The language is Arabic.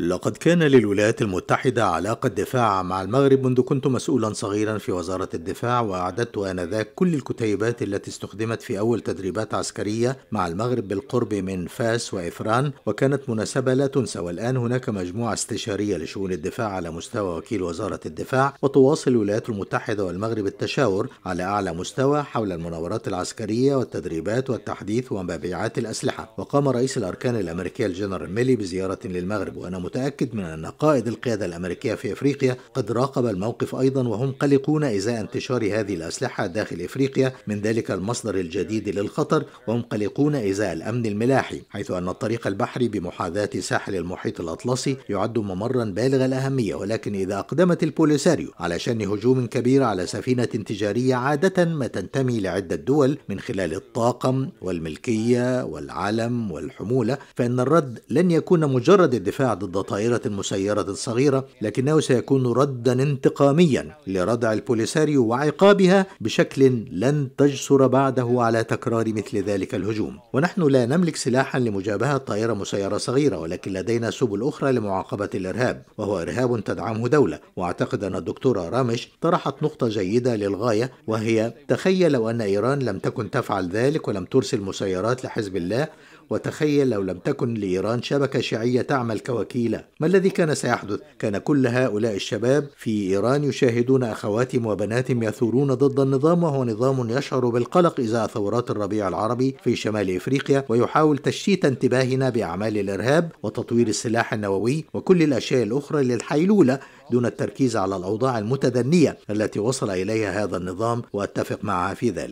لقد كان للولايات المتحدة علاقة دفاع مع المغرب منذ كنت مسؤولا صغيرا في وزارة الدفاع وأعددت آنذاك كل الكتيبات التي استخدمت في أول تدريبات عسكرية مع المغرب بالقرب من فاس وإفران وكانت مناسبة لا تنسى والآن هناك مجموعة استشارية لشؤون الدفاع على مستوى وكيل وزارة الدفاع وتواصل الولايات المتحدة والمغرب التشاور على أعلى مستوى حول المناورات العسكرية والتدريبات والتحديث ومبيعات الأسلحة وقام رئيس الأركان الأمريكية الجنرال ميلي بزيارة للمغرب وأنا متأكد من أن قائد القيادة الأمريكية في إفريقيا قد راقب الموقف أيضا وهم قلقون إزاء انتشار هذه الأسلحة داخل إفريقيا من ذلك المصدر الجديد للخطر وهم قلقون إزاء الأمن الملاحي حيث أن الطريق البحري بمحاذاة ساحل المحيط الأطلسي يعد ممرا بالغ الأهمية ولكن إذا أقدمت البوليساريو على شن هجوم كبير على سفينة تجارية عادة ما تنتمي لعدة دول من خلال الطاقم والملكية والعلم والحمولة فإن الرد لن يكون مجرد الدفاع ضد طائرة مسيرة صغيرة لكنه سيكون ردا انتقاميا لردع البوليساريو وعقابها بشكل لن تجسر بعده على تكرار مثل ذلك الهجوم ونحن لا نملك سلاحا لمجابهة طائرة مسيرة صغيرة ولكن لدينا سبل أخرى لمعاقبة الإرهاب وهو إرهاب تدعمه دولة وأعتقد أن الدكتورة رامش طرحت نقطة جيدة للغاية وهي تخيل لو أن إيران لم تكن تفعل ذلك ولم ترسل مسيرات لحزب الله وتخيل لو لم تكن لإيران شبكة شيعية تعمل كوكيلة ما الذي كان سيحدث؟ كان كل هؤلاء الشباب في إيران يشاهدون أخواتهم وبناتهم يثورون ضد النظام وهو نظام يشعر بالقلق إزاء ثورات الربيع العربي في شمال إفريقيا ويحاول تشتيت انتباهنا بأعمال الإرهاب وتطوير السلاح النووي وكل الأشياء الأخرى للحيلولة دون التركيز على الأوضاع المتدنية التي وصل إليها هذا النظام وأتفق معها في ذلك